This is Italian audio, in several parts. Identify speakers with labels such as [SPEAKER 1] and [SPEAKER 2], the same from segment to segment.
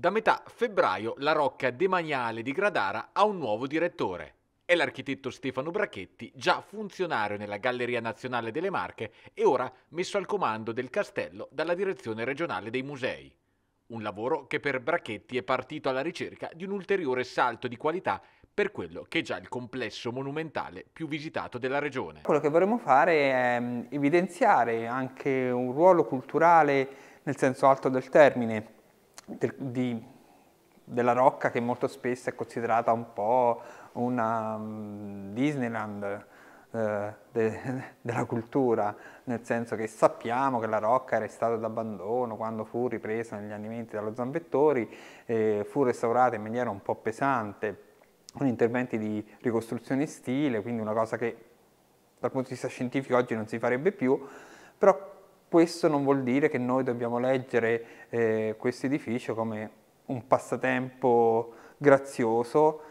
[SPEAKER 1] Da metà febbraio la Rocca demaniale di Gradara ha un nuovo direttore. È l'architetto Stefano Brachetti, già funzionario nella Galleria Nazionale delle Marche e ora messo al comando del castello dalla Direzione Regionale dei Musei. Un lavoro che per Brachetti è partito alla ricerca di un ulteriore salto di qualità per quello che è già il complesso monumentale più visitato della regione.
[SPEAKER 2] Quello che vorremmo fare è mm, evidenziare anche un ruolo culturale nel senso alto del termine del, di, della Rocca che molto spesso è considerata un po' una um, Disneyland eh, de, della cultura, nel senso che sappiamo che la Rocca era in stato d'abbandono quando fu ripresa negli anni 20 dallo Zambettori, eh, fu restaurata in maniera un po' pesante con interventi di ricostruzione stile, quindi una cosa che dal punto di vista scientifico oggi non si farebbe più, però questo non vuol dire che noi dobbiamo leggere eh, questo edificio come un passatempo grazioso,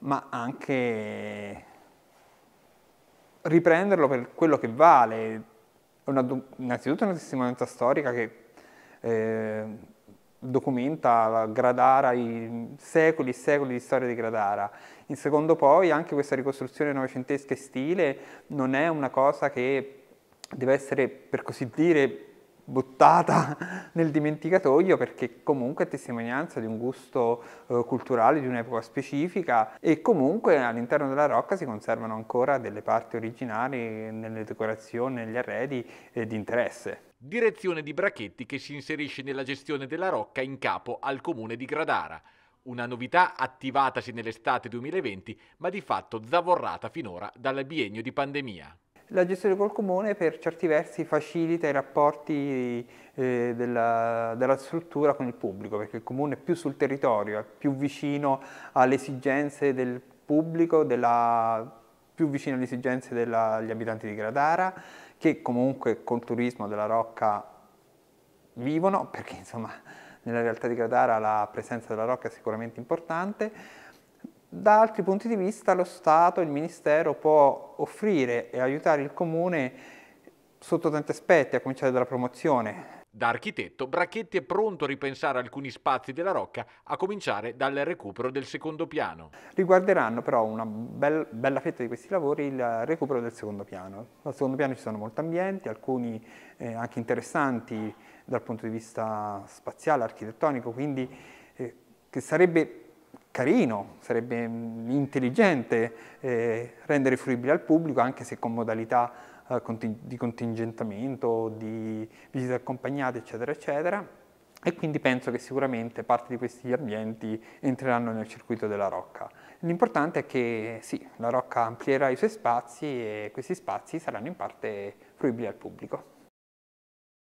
[SPEAKER 2] ma anche riprenderlo per quello che vale. Una, innanzitutto una testimonianza storica che eh, documenta Gradara, i secoli e secoli di storia di Gradara. In secondo poi anche questa ricostruzione novecentesca e stile non è una cosa che deve essere, per così dire, buttata nel dimenticatoio perché comunque è testimonianza di un gusto eh, culturale di un'epoca specifica e comunque all'interno della rocca si conservano ancora delle parti originali nelle decorazioni, negli arredi eh, di interesse.
[SPEAKER 1] Direzione di Brachetti che si inserisce nella gestione della rocca in capo al comune di Gradara. Una novità attivatasi nell'estate 2020 ma di fatto zavorrata finora dal biennio di pandemia.
[SPEAKER 2] La gestione col comune per certi versi facilita i rapporti eh, della, della, struttura con il pubblico, perché il comune è più sul territorio, è più vicino alle esigenze del pubblico, della, più vicino alle esigenze degli abitanti di Gradara, che comunque col turismo della Rocca vivono, perché insomma nella realtà di Gradara la presenza della Rocca è sicuramente importante, da altri punti di vista lo Stato, il Ministero può offrire e aiutare il Comune sotto tanti aspetti, a cominciare dalla promozione.
[SPEAKER 1] Da architetto, Bracchetti è pronto a ripensare alcuni spazi della Rocca, a cominciare dal recupero del secondo piano.
[SPEAKER 2] Riguarderanno però una bel, bella fetta di questi lavori il recupero del secondo piano. Al secondo piano ci sono molti ambienti, alcuni eh, anche interessanti dal punto di vista spaziale, architettonico, quindi eh, che sarebbe carino, sarebbe mm, intelligente eh, rendere fruibile al pubblico anche se con modalità eh, di contingentamento, di visite accompagnate, eccetera, eccetera. E quindi penso che sicuramente parte di questi ambienti entreranno nel circuito della Rocca. L'importante è che sì, la Rocca amplierà i suoi spazi e questi spazi saranno in parte fruibili al pubblico.